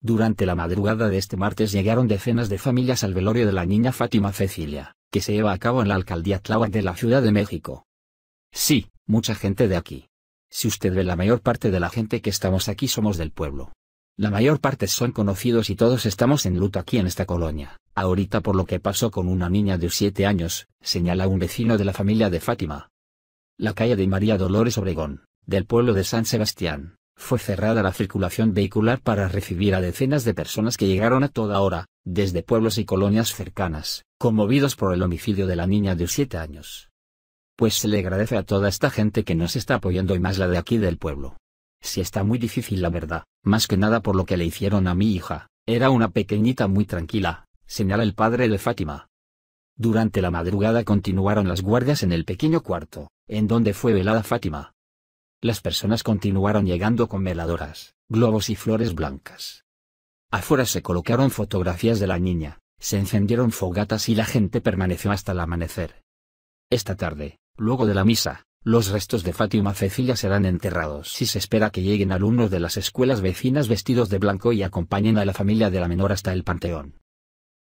Durante la madrugada de este martes llegaron decenas de familias al velorio de la niña Fátima Cecilia, que se lleva a cabo en la alcaldía Tláhuac de la Ciudad de México. Sí, mucha gente de aquí. Si usted ve la mayor parte de la gente que estamos aquí somos del pueblo. La mayor parte son conocidos y todos estamos en luto aquí en esta colonia, ahorita por lo que pasó con una niña de 7 años, señala un vecino de la familia de Fátima. La calle de María Dolores Obregón, del pueblo de San Sebastián, fue cerrada la circulación vehicular para recibir a decenas de personas que llegaron a toda hora, desde pueblos y colonias cercanas, conmovidos por el homicidio de la niña de 7 años. Pues se le agradece a toda esta gente que nos está apoyando y más la de aquí del pueblo. Si está muy difícil la verdad, más que nada por lo que le hicieron a mi hija, era una pequeñita muy tranquila, señala el padre de Fátima. Durante la madrugada continuaron las guardias en el pequeño cuarto, en donde fue velada Fátima. Las personas continuaron llegando con veladoras, globos y flores blancas. Afuera se colocaron fotografías de la niña, se encendieron fogatas y la gente permaneció hasta el amanecer. Esta tarde, luego de la misa, los restos de Fátima Cecilia serán enterrados si se espera que lleguen alumnos de las escuelas vecinas vestidos de blanco y acompañen a la familia de la menor hasta el panteón.